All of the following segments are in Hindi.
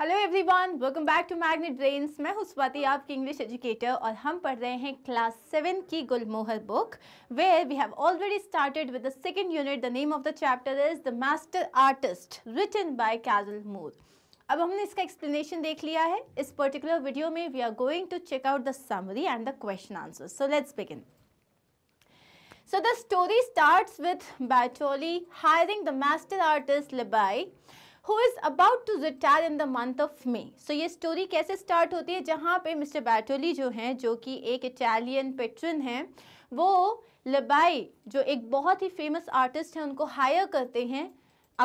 Hello everyone welcome back to Magnet Brains मैं हूं स्वाति आपकी इंग्लिश एजुकेटर और हम पढ़ रहे हैं क्लास सेवन की Gulmohar book where we have already started with the second unit the name of the chapter is the master artist written by Carol Moore अब हमने इसका एक्सप्लेनेशन देख लिया है इस पर्टिकुलर वीडियो में we are going to check out the summary and the question answer so let's begin so the story start with Bartoli hiring the master artist Li Bai who is about to retire in the month of May so ये स्टोरी कैसे स्टार्ट होती है जहाँ पे मिस्टर बैटोली जो हैं जो कि एक इटालियन पेट्रन हैं वो लबाई जो एक बहुत ही फेमस आर्टिस्ट हैं उनको हायर करते हैं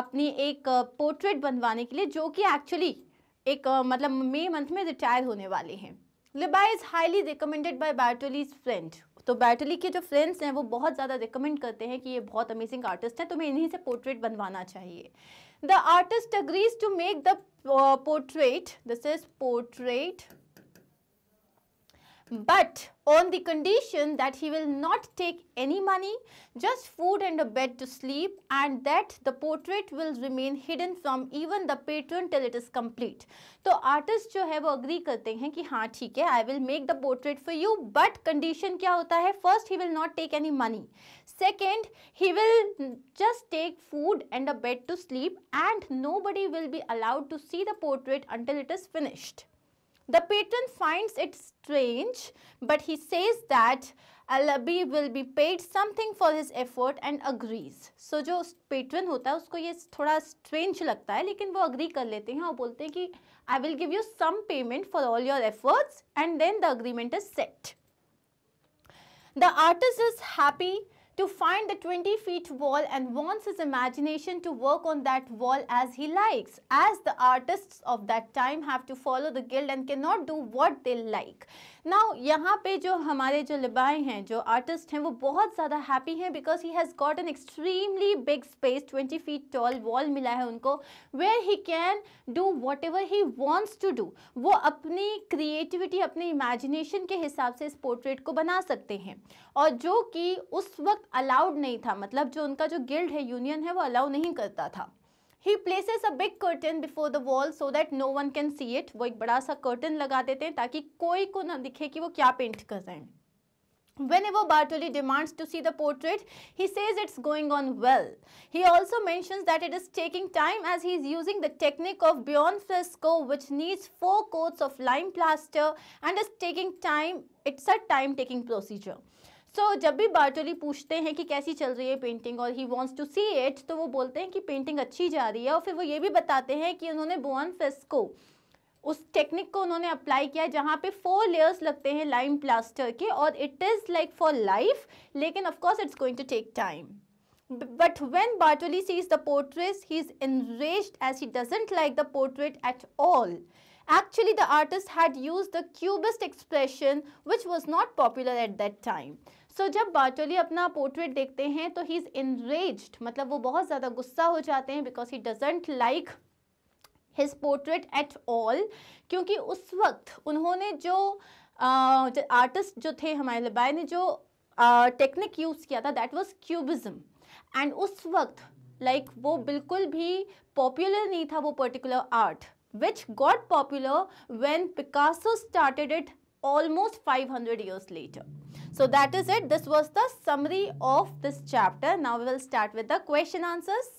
अपनी एक पोर्ट्रेट बनवाने के लिए जो कि एक्चुअली एक मतलब मे मंथ में रिटायर होने वाले हैं Li Bai is highly recommended by Bartoli's friend तो बैटोली के जो फ्रेंड्स हैं वो बहुत ज़्यादा रिकमेंड करते हैं कि ये बहुत अमेजिंग आर्टिस्ट हैं तुम्हें तो इन्हीं से पोर्ट्रेट बनवाना चाहिए the artist agrees to make the uh, portrait, this is portrait but on the condition that he will not take any money, just food and a bed to sleep and that the portrait will remain hidden from even the patron till it is complete. so artist jo hai wo agree karte hain ki ha theek hai I will make the portrait for you but condition kya hota hai First he will not take any money. Second he will just take food and a bed to sleep and nobody will be allowed to see the portrait until it is finished. The patron finds it strange, but he says that Alabi will be paid something for his effort and agrees. So जो patron होता है उसको ये थोड़ा strange लगता है लेकिन वो agree कर लेते हैं और बोलते हैं कि I will give you some payment for all your efforts and then the agreement is set. The artist is happy to find the 20 feet wall and wants his imagination to work on that wall as he likes, as the artists of that time have to follow the guild and cannot do what they like. Now, यहाँ पे जो हमारे जो लिबाई हैं जो आर्टिस्ट हैं वो बहुत ज़्यादा happy हैं because he has got an extremely big space, 20 feet tall wall मिला है उनको where he can do whatever he wants to do. वो अपनी creativity, अपने imagination के हिसाब से इस portrait को बना सकते हैं और जो कि उस वक्त अलाउड नहीं था मतलब जो उनका जो गिल्ड है यूनियन है वो अलाउ नहीं करता था he places a big curtain before the wall so that no one can see it वो एक बड़ा सा कर्टन लगा देते हैं ताकि कोई को ना दिखे कि वो क्या पेंट कर रहे हैं whenever Bartoli demands to see the portrait he says it's going on well he also mention that it is taking time as he is using the technique of beyond fresco which needs four coats of lime plaster and is taking time it's a time taking procedure so so, जब भी बार्टोली पूछते हैं कि कैसी चल रही है पेंटिंग और he wants to see it तो वो बोलते हैं कि पेंटिंग अच्छी जा रही है और फिर वो ये भी बताते हैं कि उन्होंने बोन फेस्को उस टेक्निक को उन्होंने अप्लाई किया जहाँ पे फोर लेयर्स लगते हैं लाइम प्लास्टर के और it is like for life लेकिन of course it's going to take time But when Bartoli sees the portrait he is enraged as he doesn't like the portrait at all Actually, the artist had used the cubist expression which was not popular at that time. So so, जब बार्टोली अपना पोर्ट्रेट देखते हैं तो ही इज़ इनरेज्ड मतलब वो बहुत ज़्यादा गुस्सा हो जाते हैं because he doesn't like his portrait at all क्योंकि उस वक्त उन्होंने जो आर्टिस्ट जो थे हमारे लबाय ने जो टेक्निक यूज़ किया था दैट वॉज क्यूबिज्म एंड उस वक्त लाइक like, वो बिल्कुल भी पॉपुलर नहीं था वो particular art which got popular when Picasso started it almost five hundred years later So that is it. This was the summary of this chapter. Now we will start with the question answers.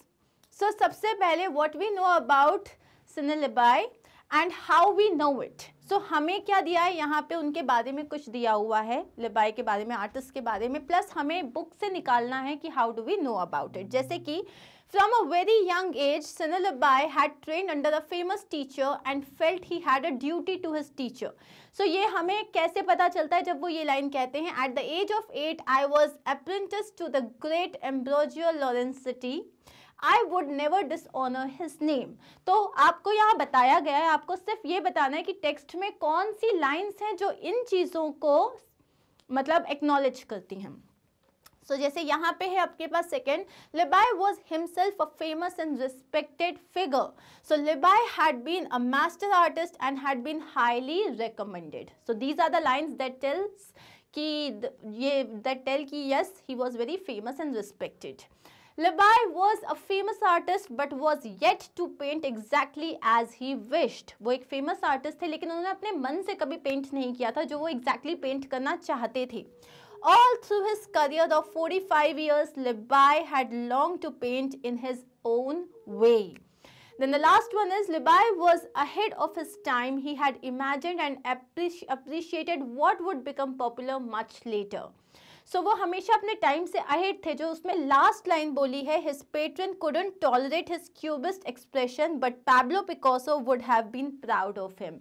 So sabse pehle what we know about syllabi and how we know it. So hame kya diya hai yahan pe unke bare mein kuch diya hua hai libai ke bare mein artist ke bare mein plus hame book se nikalna hai ki how do we know about it. jaise ki From a very young age, Sinalabai had trained under the famous teacher and felt he had a duty to his teacher. So ये हमें कैसे पता चलता है जब वो ये लाइन कहते हैं At the age of eight, I was apprenticed to the great Ambrogio Lorenzetti. I would never dishonor his name. तो आपको यहाँ बताया गया है आपको सिर्फ ये बताना है कि टेक्स्ट में कौन सी लाइन्स हैं जो इन चीज़ों को मतलब एक्नॉलेज करती हैं सो so, जैसे यहाँ पे है आपके पास second Li Bai was himself a famous and respected figure so Li Bai had been a master artist and had been highly recommended so these are the lines that tells कि ये दैट टेल कि yes he was very famous and respected Li Bai was a famous artist but was yet to paint exactly as he wished वो एक फेमस आर्टिस्ट थे लेकिन उन्होंने अपने मन से कभी पेंट नहीं किया था जो वो एग्जैक्टली exactly पेंट करना चाहते थे All through his career of 45 years, Libai had longed to paint in his own way. Then the last one is Libai was ahead of his time. He had imagined and appreci appreciated what would become popular much later. सो वो हमेशा अपने टाइम से अहेड थे जो उसमें लास्ट लाइन बोली है his patron couldn't tolerate his cubist expression but Pablo Picasso would have been proud of him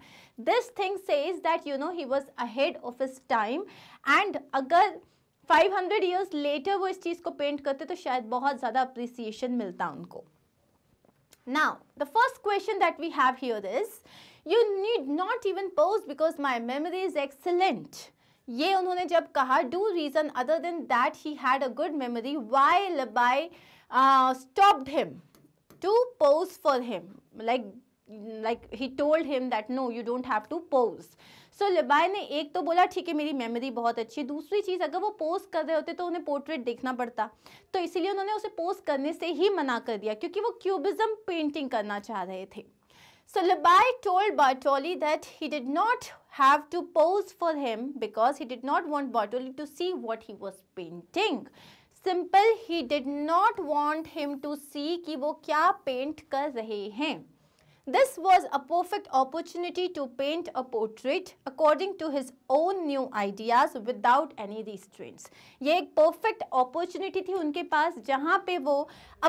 this thing says that you know he was ahead of his time and अगर 500 हंड्रेड ईयर्स लेटर वो इस चीज़ को पेंट करते तो शायद बहुत ज़्यादा अप्रिसिएशन मिलता उनको Now, the first question that we have here is, you need not even pause because my memory is excellent. ये उन्होंने जब कहा do reason other than that he had a good memory why Li Bai stopped him to pose for him like like he told him that no you don't have to pose so Li Bai ने एक तो बोला ठीक है मेरी मेमोरी बहुत अच्छी दूसरी चीज़ अगर वो पोस्ट कर रहे होते तो उन्हें पोर्ट्रेट देखना पड़ता तो इसीलिए उन्होंने उसे पोस्ट करने से ही मना कर दिया क्योंकि वो क्यूबिज्म पेंटिंग करना चाह रहे थे So Labai told Bartoli that he did not have to pose for him because he did not want Bartoli to see what he was painting. Simple, he did not want him to see कि वो क्या paint कर रहे हैं. This was a perfect opportunity to paint a portrait according to his own new ideas without any restraints. ये एक perfect opportunity थी उनके पास जहाँ पे वो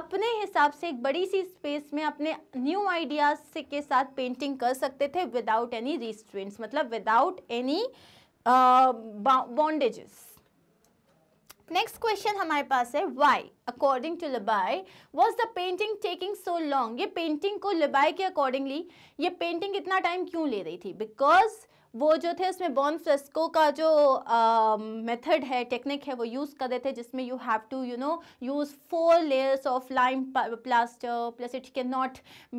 अपने हिसाब से एक बड़ी सी space में अपने new ideas से के साथ painting कर सकते थे without any restraints मतलब without any uh, bondages next question हमारे पास है why according to Li Bai was the painting taking so long ये पेंटिंग को लबाई के अकॉर्डिंगली ये पेंटिंग इतना टाइम क्यों ले रही थी बिकॉज वो जो थे उसमें बॉन फ्रेस्को का जो मेथड um, uh, है टेक्निक है वो यूज़ कर रहे थे जिसमें you have to you know use four layers of lime plaster plus it can not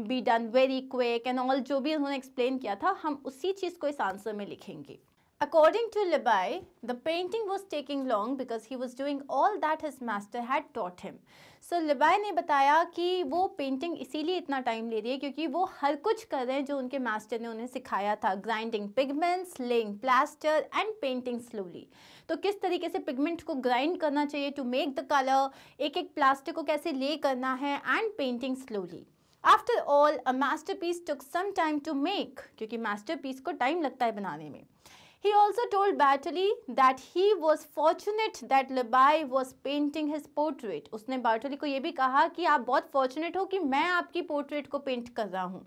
be done very quick and all जो भी उन्होंने एक्सप्लेन किया था हम उसी चीज़ को इस आंसर में लिखेंगे According to Lebai, the painting was taking long because he was doing all that his master had taught him. So Lebai ने बताया कि वो पेंटिंग इसीलिए इतना टाइम ले रही है क्योंकि वो हर कुछ कर रहे हैं जो उनके मास्टर ने उन्हें सिखाया था grinding pigments laying plaster and painting slowly तो किस तरीके से पिगमेंट को ग्राइंड करना चाहिए टू मेक द कलर एक एक प्लास्टर को कैसे ले करना है and painting slowly after all a masterpiece took some time to make क्योंकि मास्टर पीस को टाइम लगता है बनाने में He also told Bartoli that he was fortunate that Lebay was painting his portrait. उसने Bartoli को ये भी कहा कि आप बहुत fortunate हो कि मैं आपकी portrait को paint कर रहा हूँ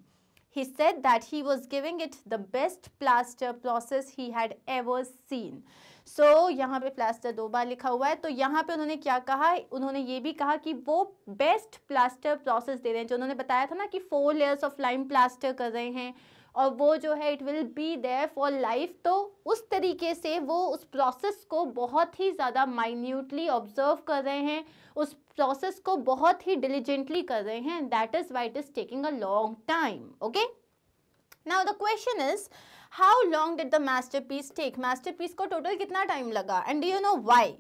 He said that he was giving it the best plaster process he had ever seen. So so, यहाँ पे प्लास्टर दो बार लिखा हुआ है तो यहाँ पे उन्होंने क्या कहा उन्होंने ये भी कहा कि वो बेस्ट प्लास्टर प्रोसेस दे रहे हैं जो उन्होंने बताया था ना कि four layers of lime plaster कर रहे हैं और वो जो है it will be there for life तो उस तरीके से वो उस प्रोसेस को बहुत ही ज़्यादा माइन्यूटली ऑब्जर्व कर रहे हैं उस प्रोसेस को बहुत ही डिलीजेंटली कर रहे हैं that is why it is taking a long time okay now the question is how long did the masterpiece take masterpiece को टोटल कितना टाइम लगा and do you know why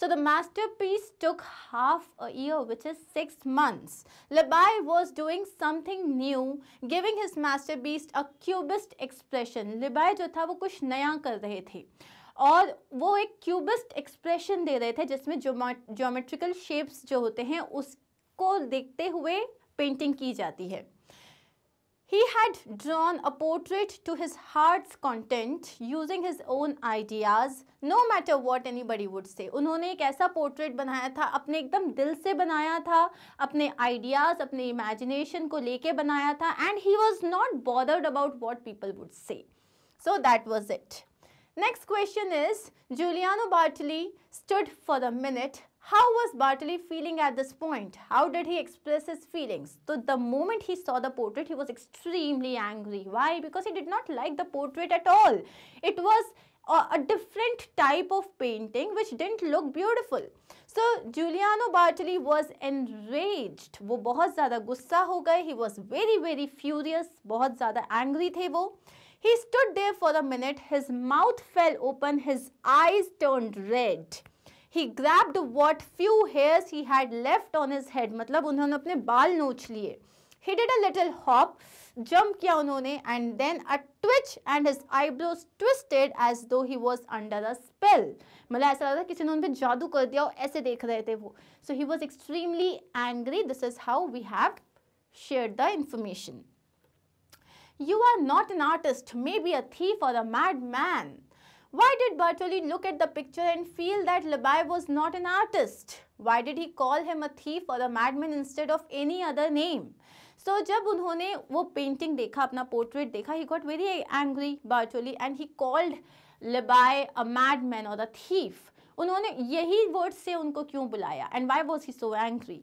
So the masterpiece took half a year, which is six months. LeBay was doing something new, giving his masterpiece a cubist expression. LeBay जो था वो कुछ नया कर रहे थे और वो एक क्यूबिस्ट एक्सप्रेशन दे रहे थे जिसमें ज्योमेट्रिकल शेप्स जो होते हैं उसको देखते हुए पेंटिंग की जाती है He had drawn a portrait to his heart's content using his own ideas, no matter what anybody would say. उन्होंने एक ऐसा portrait बनाया था अपने एकदम दिल से बनाया था अपने ideas, अपने imagination को लेके बनाया था and he was not bothered about what people would say. So that was it. Next question is Giuliano Bartoli stood for a minute how was Bartley feeling at this point? How did he express his feelings? So the moment he saw the portrait, he was extremely angry. Why? Because he did not like the portrait at all. It was a, different type of painting which didn't look beautiful. So Giuliano Bartoli was enraged. वो बहुत ज़्यादा गुस्सा हो गए. He was very very furious. बहुत ज़्यादा angry थे वो. He stood there for a minute. His mouth fell open. His eyes turned red. He grabbed what few hairs he had left on his head मतलब उन्होंने अपने बाल नोच लिए he did a little hop jump किया उन्होंने and then a twitch and his eyebrows twisted as though he was under a spell मतलब ऐसा लग रहा था किसी ने उन पर जादू कर दिया और ऐसे देख रहे थे वो so he was extremely angry this is how we have share the information you are not an artist may be a thief और a madman why did Bartoli look at the picture and feel that Lebay was not an artist? Why did he call him a thief or a madman instead of any other name? so, जब उन्होंने वो पेंटिंग देखा अपना पोर्ट्रेट देखा he got very angry Bartoli and he called Li Bai a madman और अ थीफ उन्होंने यही वर्ड से उनको क्यों बुलाया and why was he so angry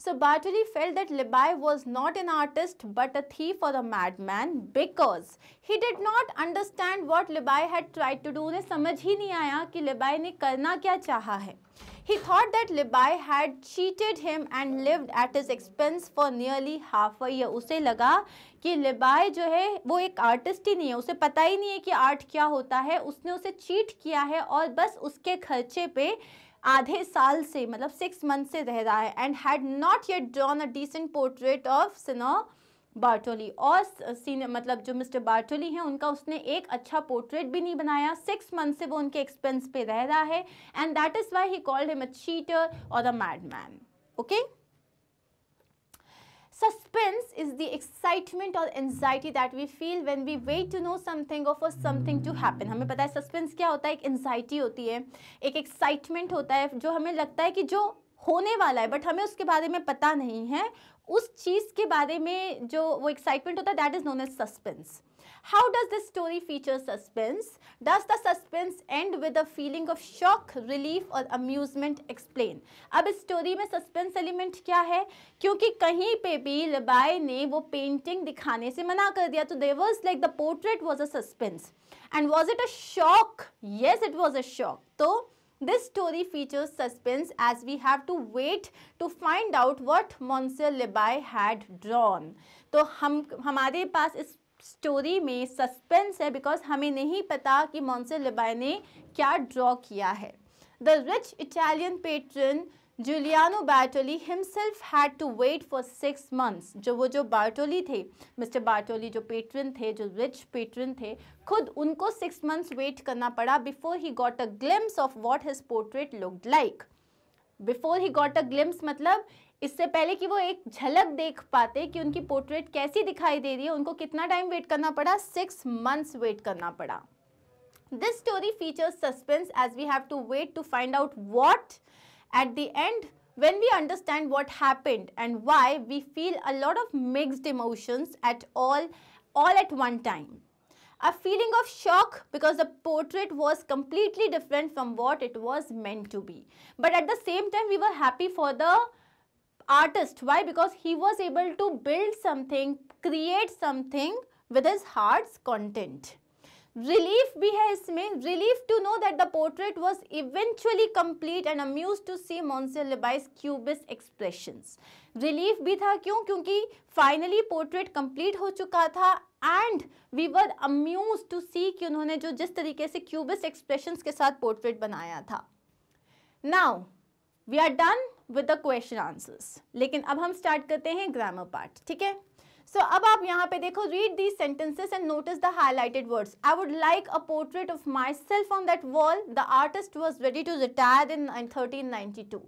So Bartoli felt that Lebai was not an artist but a thief or a madman because he did not understand what Lebai had tried to do. उन्हें समझ ही नहीं आया कि Lebai ने करना क्या चाहा है He thought that Lebai had cheated him and lived at his expense for nearly half a year. उसे लगा कि लेबाई जो है वो एक आर्टिस्ट ही नहीं है उसे पता ही नहीं है कि आर्ट क्या होता है उसने उसे चीट किया है और बस उसके खर्चे पे आधे साल से मतलब सिक्स मंथ से रह रहा है and had not yet drawn a decent portrait of signor Bartoli और सीन मतलब जो मिस्टर बार्टोली हैं उनका उसने एक अच्छा पोर्ट्रेट भी नहीं बनाया सिक्स मंथ से वो उनके एक्सपेंस पे रह रहा है and that is why he called him a cheater और a madman okay Suspense is the excitement or anxiety that we feel when we wait to know something or for something to happen. हमें पता है suspense क्या होता है एक anxiety होती है एक excitement होता है जो हमें लगता है कि जो होने वाला है बट हमें उसके बारे में पता नहीं है उस चीज़ के बारे में जो वो एक्साइटमेंट होता है that is known as suspense How does this story feature suspense? Does the suspense end with a feeling of shock, relief or amusement? Explain. अब इस story में suspense element क्या है क्योंकि कहीं पे भी लबाई ने वो painting दिखाने से मना कर दिया तो there was like the portrait was a suspense. And was it a shock? Yes, it was a shock. तो This story features suspense as we have to wait to find out what Monsieur Lebay had drawn. So हम हमारे पास इस स्टोरी में सस्पेंस है बिकॉज हमें नहीं पता कि मॉन्से लिबाई ने क्या ड्रॉ किया है the rich Italian patron Giuliano Bartoli himself had to wait for six months जो वो जो बार्टोली थे मिस्टर बार्टोली जो पेट्रन थे जो रिच पेट्रन थे खुद उनको सिक्स मंथ्स वेट करना पड़ा before he got a glimpse of what his portrait looked like before he got a glimpse मतलब इससे पहले कि वो एक झलक देख पाते कि उनकी पोर्ट्रेट कैसी दिखाई दे रही है उनको कितना टाइम वेट करना पड़ा सिक्स मंथ्स वेट करना पड़ा this story features suspense as we have to wait to find out what at the end when we understand what happened and why we feel a lot of mixed emotions at all all at one time a feeling of shock because the portrait was completely different from what it was meant to be but at the same time we were happy for the artist why because he was able to build something create something with his heart's content relief भी है इसमें relief to know that the portrait was eventually complete and amused to see monsieur Lebas's cubist expressions relief भी था क्यों क्योंकि फाइनली पोर्ट्रेट कंप्लीट हो चुका था and we were amused to see कि उन्होंने जो जिस तरीके से क्यूबिस एक्सप्रेशंस के साथ पोर्ट्रेट बनाया था now we are done with the question answers लेकिन अब हम स्टार्ट करते हैं ग्रामर पार्ट ठीक है सो अब आप यहाँ पे देखो read these sentences and notice the highlighted words I would like a portrait of myself on that wall the artist was ready to retire in thirteen ninety two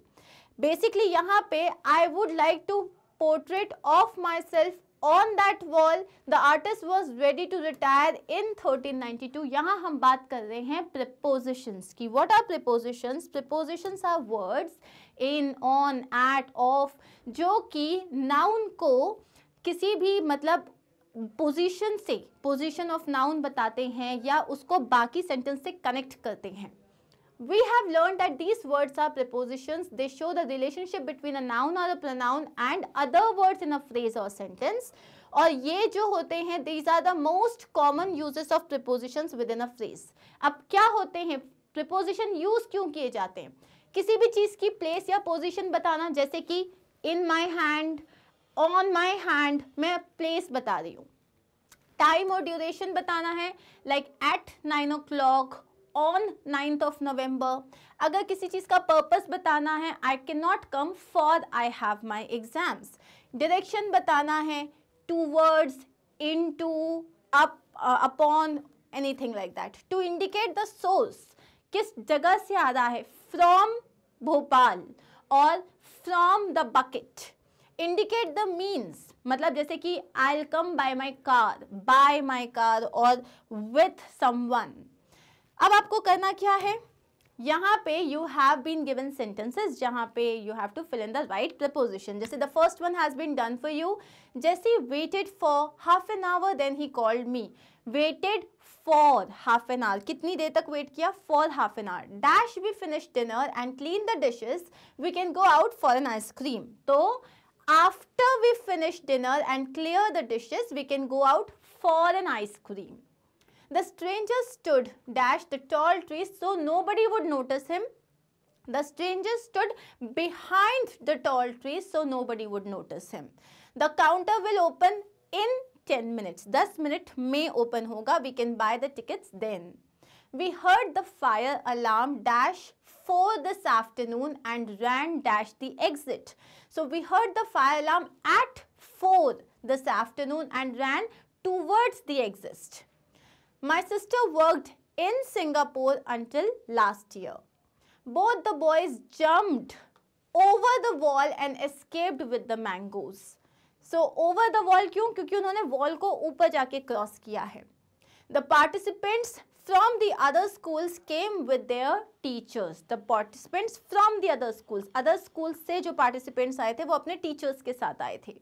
basically यहाँ पे I would like to portrait of myself on that wall the artist was ready to retire in thirteen ninety two यहाँ हम बात कर रहे हैं प्रपोजिशंस की what are prepositions prepositions are words in on at of जो कि नाउन को किसी भी मतलब पोजीशन से पोजीशन ऑफ नाउन बताते हैं या उसको बाकी सेंटेंस से कनेक्ट करते हैं we have learned that these words are prepositions they show the relationship between a noun or a pronoun and other words in a phrase or sentence और ये जो होते हैं these are the most common uses of prepositions within a phrase अब क्या होते हैं प्रिपोजिशन यूज क्यों किए जाते हैं किसी भी चीज़ की प्लेस या पोजीशन बताना जैसे कि in my hand on my hand मैं प्लेस बता रही हूँ टाइम और ड्यूरेशन बताना है like at nine o'clock on ninth of November अगर किसी चीज़ का पर्पस बताना है I can not come for I have my exams direction बताना है towards into up upon anything like that to indicate the source किस जगह से आ रहा है फ्रॉम भोपाल और from the bucket indicate the means मतलब जैसे कि I will come by my car by my car और विथ समन अब आपको करना क्या है यहाँ पे you have been given sentences जहाँ पे you have to fill in the right preposition जैसे the first one has been done for you जैसे waited for half an hour then he called me waited for half an hour कितनी देर तक वेट किया for half an hour dash we finish dinner and clean the dishes we can go out for an ice cream तो after we finish dinner and clear the dishes we can go out for an ice cream The stranger stood, dash, the tall tree so nobody would notice him. The stranger stood behind the tall tree so nobody would notice him. The counter will open in 10 minutes. 10 minute may open hoga. We can buy the tickets then. We heard the fire alarm dash 4 this afternoon and ran dash the exit. So we heard the fire alarm at 4 this afternoon and ran towards the exit. My sister worked in Singapore until last year. Both the boys jumped over the wall and escaped with the mangoes. So over the wall kyun kyunki unhone wall को ऊपर जाके cross kiya hai The participants from the other schools came with their teachers. The participants from the other schools. Other schools se jo participants aaye the wo apne teachers ke sath aaye the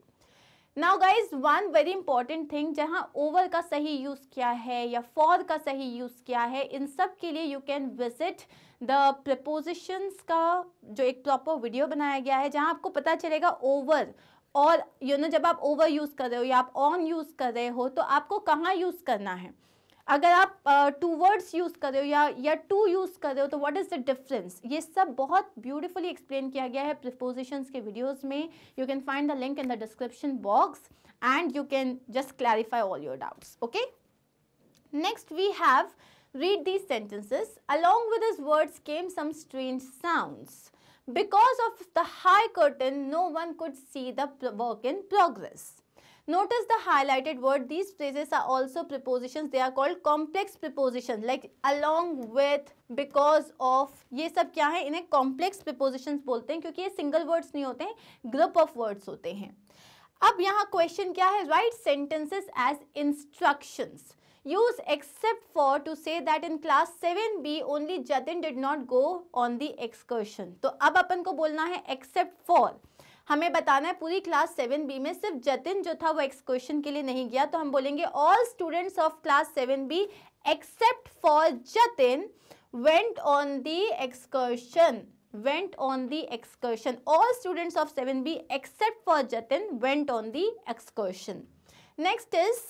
now guys one very important thing जहाँ ओवर का सही यूज़ क्या है या फॉर का सही यूज़ क्या है इन सब के लिए you can visit the prepositions का जो एक प्रॉपर वीडियो बनाया गया है जहाँ आपको पता चलेगा ओवर और यू नो जब आप ओवर यूज़ कर रहे हो या आप ऑन यूज़ कर रहे हो तो आपको कहाँ यूज़ करना है अगर आप टू वर्ड्स यूज़ कर रहे हो या या टू यूज़ कर रहे हो तो व्हाट इज़ द डिफरेंस ये सब बहुत ब्यूटीफुली एक्सप्लेन किया गया है प्रिपोजिशंस के वीडियोस में you can find the link in the description box and you can just clarify all your doubts okay next we have read these sentences along with this words came some strange sounds. Because of the high curtain no one could see the work in progress Notice the highlighted word. These phrases are also prepositions. They are called complex prepositions like along with, because of ये सब क्या है इन्हें कॉम्प्लेक्स प्रिपोजिशंस बोलते हैं क्योंकि ये सिंगल वर्ड्स नहीं होते हैं ग्रुप ऑफ वर्ड्स होते हैं अब यहाँ क्वेश्चन क्या है write sentences as instructions use except for to say that in class 7b only Jatin did not go on the excursion तो अब अपन को बोलना है except for हमें बताना है पूरी क्लास सेवन बी में सिर्फ जतिन जो था वो एक्स क्वेश्चन के लिए नहीं गया तो हम बोलेंगे all students of class seven B except for Jatin on on excursion went on on excursion all students of seven B except for Jatin went on the excursion next is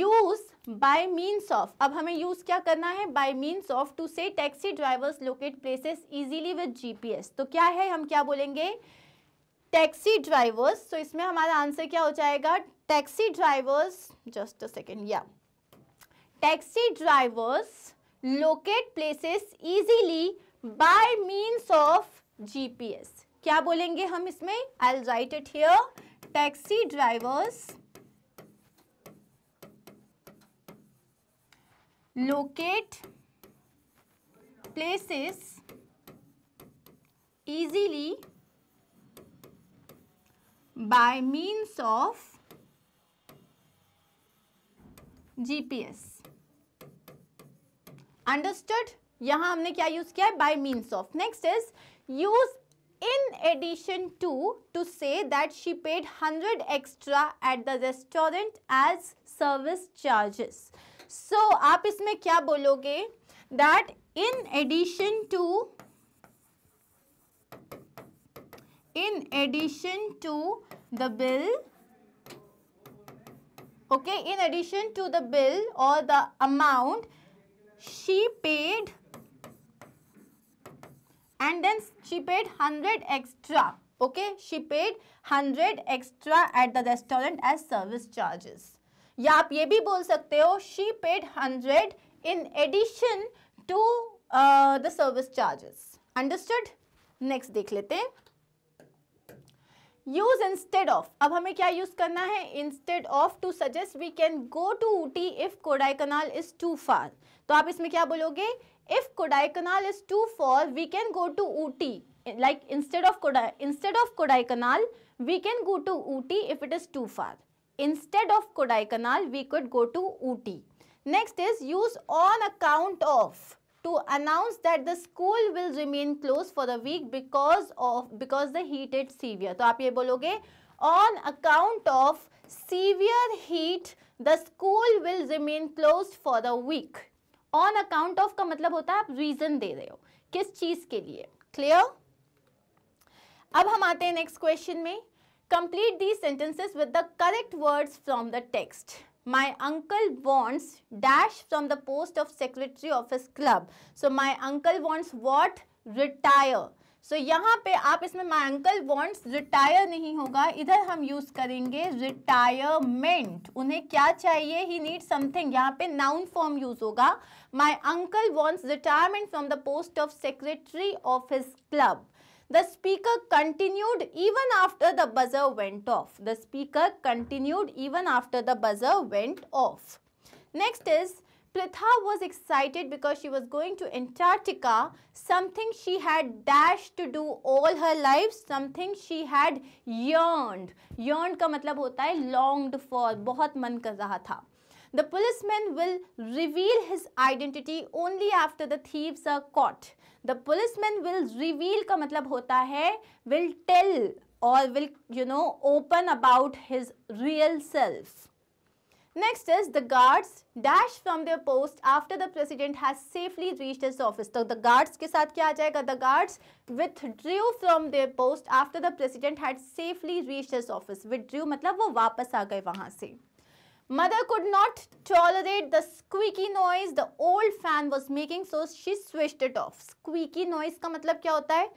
use by means of अब हमें यूज़ क्या करना है by means of to say taxi drivers locate places easily with GPS तो क्या है हम क्या बोलेंगे टैक्सी ड्राइवर्स तो इसमें हमारा आंसर क्या हो जाएगा taxi drivers just a second या taxi drivers locate places easily by means of GPS क्या बोलेंगे हम इसमें I write it here taxi drivers locate places easily by means of GPS. understood. यहाँ हमने क्या यूज किया है by means of next in addition to to say that she paid 100 extra at the restaurant as service charges so आप इसमें क्या that in addition to in addition to the bill okay in addition to the bill or the amount she paid and then she paid 100 extra okay she paid 100 extra at the restaurant as service charges या आप ये भी बोल सकते she paid 100 in addition to uh, the service charges understood next dekh lete. Use instead of अब हमें क्या यूज करना है instead of to suggest we can go to Ooty if Kodaikanal is too far तो आप इसमें क्या बोलोगे if Kodaikanal is too far we can go to Ooty like instead of Kodai instead of Kodaikanal we can go to Ooty if it is too far instead of Kodaikanal we could go to Ooty next is use on account of to announce that the school will remain closed for the week because of because the heat is severe तो aap ye bologe on account of severe heat the school will remain closed for the week on account of ka matlab hota hai aap reason de rahe ho kis cheez ke liye clear ab hum aate hain next question mein complete these sentences with the correct words from the text my uncle wants dash from the post of secretary of his club so my uncle wants what retire so so, यहाँ पे आप इसमें माई अंकल वॉन्ट्स रिटायर नहीं होगा इधर हम यूज़ करेंगे रिटायरमेंट उन्हें क्या चाहिए ही नीड समथिंग यहाँ पे नाउन फॉर्म यूज़ होगा my uncle wants retirement from the post of secretary of his club The speaker continued even after the buzzer went off. The speaker continued even after the buzzer went off. Next is Pritha was excited because she was going to Antarctica, something she had dashed to do all her life, something she had yearned. Yearned का मतलब होता है longed for, बहुत मन कर रहा था. The policeman will reveal his identity only after the thieves are caught. The policeman will reveal का मतलब होता है विल टेल और will you know open about his real self next is the guards dash from their post after the president has safely reached his office तो द गार्ड्स के साथ क्या आ जाएगा the guards withdrew from their post after the president had safely reached his office withdrew मतलब वो वापस आ गए वहां से Mother could not tolerate the squeaky noise the old fan was making, so she switched it off. Squeaky noise का मतलब क्या होता है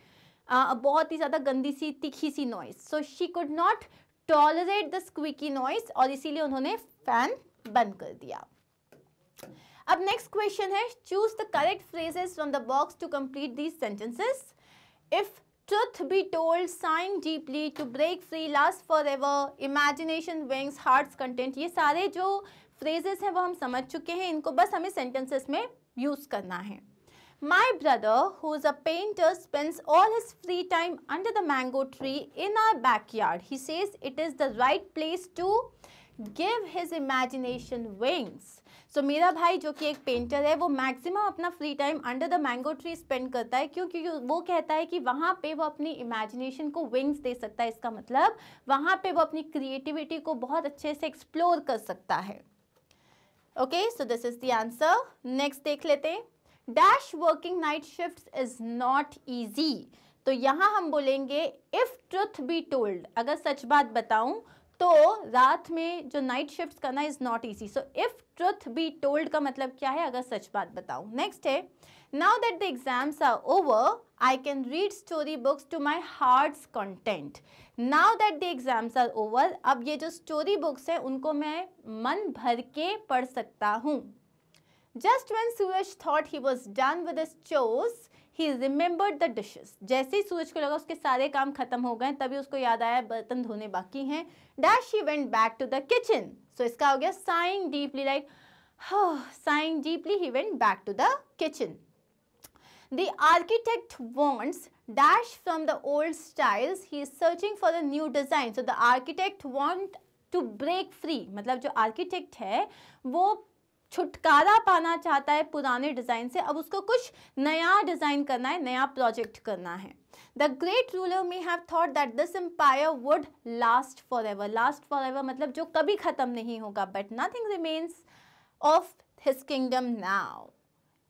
uh, बहुत ही ज़्यादा गंदी सी तिखी सी noise so she could not tolerate the squeaky noise और इसीलिए उन्होंने फैन बंद कर दिया अब नेक्स्ट क्वेश्चन है choose the correct phrases from the box to complete these sentences if Truth be told, sighing deeply to break free, last forever, imagination wings, hearts content ये सारे जो phrases हैं वो हम समझ चुके हैं इनको बस हमें sentences में use करना है My brother, who is a painter, spends all his free time under the mango tree in our backyard. He says it is the right place to give his imagination wings. So so, मेरा भाई जो कि एक पेंटर है वो मैक्सिमम अपना free time under the mango tree spend करता है क्योंकि वो कहता है कि वहाँ पे वो अपनी इमेजिनेशन को विंग्स दे सकता है इसका मतलब वहाँ पे वो अपनी क्रिएटिविटी को बहुत अच्छे से एक्सप्लोर कर सकता है okay so this is the answer next देख लेते हैं dash working night shift is not easy तो यहाँ हम बोलेंगे इफ ट्रुथ बी टोल्ड अगर सच बात बताऊं तो रात में जो नाइट शिफ्ट करना is not easy so if truth be told का मतलब क्या है अगर सच बात बताऊं नेक्स्ट है now that the exams are over I can read story books to my heart's content now that the exams are over अब ये जो स्टोरी बुक्स है उनको मैं मन भर के पढ़ सकता हूँ just when Suraj thought he was done with चोज ही रिमेंबर्ड द डिशेज जैसे ही सूरज को लगा उसके सारे काम खत्म हो गए तभी उसको याद आया बर्तन धोने बाकी हैं dash he went back to the kitchen so इसका हो गया sighing deeply like sighing deeply he went back to the kitchen the architect wants dash from the old styles he is searching for the new design so the architect want to break free मतलब जो आर्किटेक्ट है वो छुटकारा पाना चाहता है पुराने डिजाइन से अब उसको कुछ नया डिजाइन करना है नया प्रोजेक्ट करना है the great ruler may have thought that this empire would last forever last forever मतलब जो कभी खत्म नहीं होगा but nothing remains of his kingdom now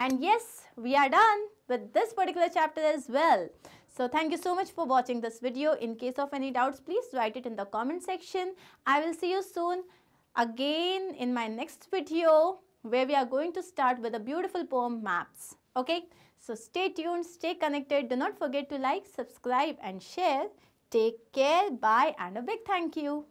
and yes we are done with this particular chapter as well so thank you so much for watching this video in case of any doubt please write it in the comment section I will see you Son again in my next video where we are going to start with a beautiful poem maps. Okay, so stay tuned, stay connected. Do not forget to like, subscribe and share. Take care, bye and a big thank you.